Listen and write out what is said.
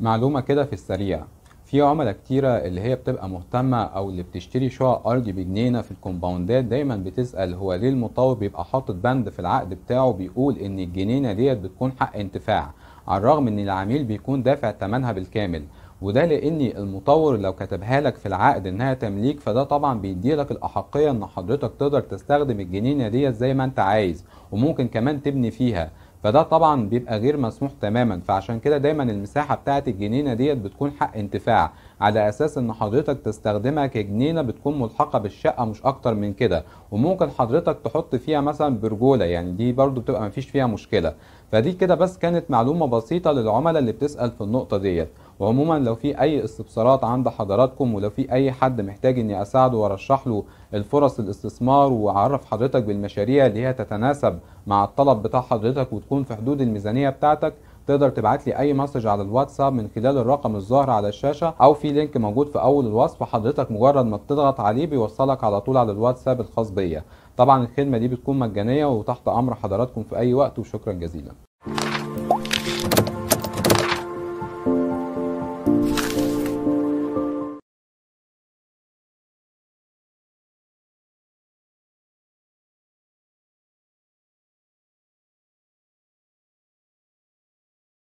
معلومة كده في السريع في عملاء كتيرة اللي هي بتبقى مهتمة أو اللي بتشتري شقق أرضي بجنينة في الكومباوندات دايما بتسأل هو ليه المطور بيبقى حاطط بند في العقد بتاعه بيقول إن الجنينة ديت بتكون حق انتفاع على الرغم إن العميل بيكون دافع ثمنها بالكامل وده لأن المطور لو كتبها لك في العقد إنها تمليك فده طبعا بيدي لك الأحقية إن حضرتك تقدر تستخدم الجنينة ديت زي ما أنت عايز وممكن كمان تبني فيها فده طبعا بيبقى غير مسموح تماما فعشان كده دايما المساحه بتاعه الجنينه ديت بتكون حق انتفاع على اساس ان حضرتك تستخدمها كجنينه بتكون ملحقه بالشقه مش اكتر من كده وممكن حضرتك تحط فيها مثلا برجوله يعني دي برضو بتبقى مفيش فيها مشكله فدي كده بس كانت معلومه بسيطه للعملاء اللي بتسال في النقطه ديت وعموما لو في اي استفسارات عند حضراتكم ولو في اي حد محتاج اني اساعده وارشح له الفرص الاستثمار واعرف حضرتك بالمشاريع اللي هي تتناسب مع الطلب بتاع حضرتك وتكون في حدود الميزانيه بتاعتك تقدر تبعت لي اي مسج على الواتساب من خلال الرقم الظاهر على الشاشه او في لينك موجود في اول الوصف حضرتك مجرد ما بتضغط عليه بيوصلك على طول على الواتساب الخاص بيا طبعا الخدمه دي بتكون مجانيه وتحت امر حضراتكم في اي وقت وشكرا جزيلا